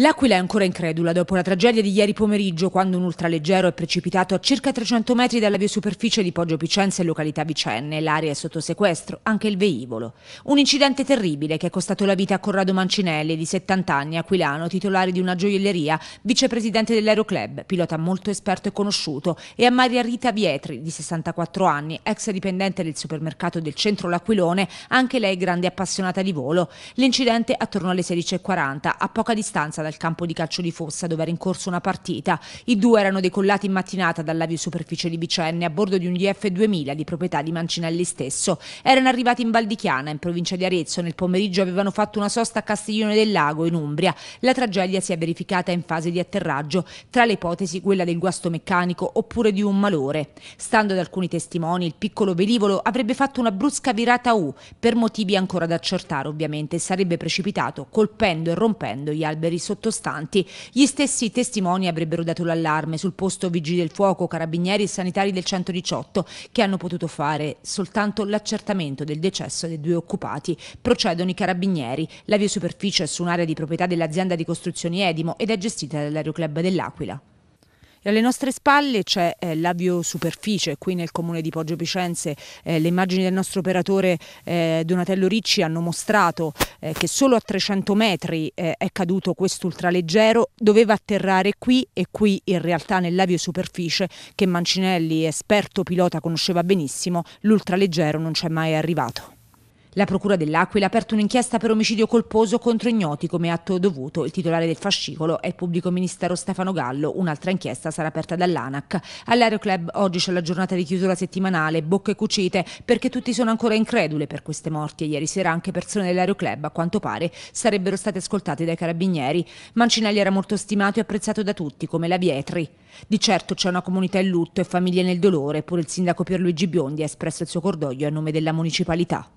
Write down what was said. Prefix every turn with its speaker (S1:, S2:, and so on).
S1: L'Aquila è ancora incredula dopo la tragedia di ieri pomeriggio quando un ultraleggero è precipitato a circa 300 metri dalla biosuperficie di Poggio Picenza e località vicenne. L'area è sotto sequestro, anche il velivolo. Un incidente terribile che ha costato la vita a Corrado Mancinelli, di 70 anni, aquilano, titolare di una gioielleria, vicepresidente dell'Aeroclub, pilota molto esperto e conosciuto, e a Maria Rita Vietri, di 64 anni, ex dipendente del supermercato del centro L'Aquilone, anche lei grande appassionata di volo. L'incidente attorno alle 16.40, a poca distanza da al campo di calcio di Fossa dove era in corso una partita. I due erano decollati in mattinata dall'aviosuperficie di Bicenne a bordo di un DF 2000 di proprietà di Mancinelli stesso. Erano arrivati in Valdichiana, in provincia di Arezzo. Nel pomeriggio avevano fatto una sosta a Castiglione del Lago, in Umbria. La tragedia si è verificata in fase di atterraggio, tra le ipotesi quella del guasto meccanico oppure di un malore. Stando ad alcuni testimoni, il piccolo velivolo avrebbe fatto una brusca virata U, per motivi ancora da accertare ovviamente, sarebbe precipitato colpendo e rompendo gli alberi sotto sottostanti. Gli stessi testimoni avrebbero dato l'allarme sul posto vigili del fuoco, carabinieri e sanitari del 118 che hanno potuto fare soltanto l'accertamento del decesso dei due occupati. Procedono i carabinieri. La via superficie è su un'area di proprietà dell'azienda di costruzioni Edimo ed è gestita dall'Aeroclub dell'Aquila. E alle nostre spalle c'è eh, la biosuperficie, qui nel comune di Poggio Picenze eh, le immagini del nostro operatore eh, Donatello Ricci hanno mostrato eh, che solo a 300 metri eh, è caduto questo ultraleggero, doveva atterrare qui e qui in realtà nella biosuperficie che Mancinelli, esperto pilota, conosceva benissimo, l'ultraleggero non c'è mai arrivato. La Procura dell'Aquila ha aperto un'inchiesta per omicidio colposo contro ignoti come atto dovuto. Il titolare del fascicolo è il pubblico ministero Stefano Gallo. Un'altra inchiesta sarà aperta dall'ANAC. All'Aeroclub oggi c'è la giornata di chiusura settimanale, bocche cucite, perché tutti sono ancora incredule per queste morti. ieri sera anche persone dell'Aeroclub, a quanto pare, sarebbero state ascoltate dai carabinieri. Mancinelli era molto stimato e apprezzato da tutti, come la Vietri. Di certo c'è una comunità in lutto e famiglie nel dolore, pure il sindaco Pierluigi Biondi ha espresso il suo cordoglio a nome della municipalità.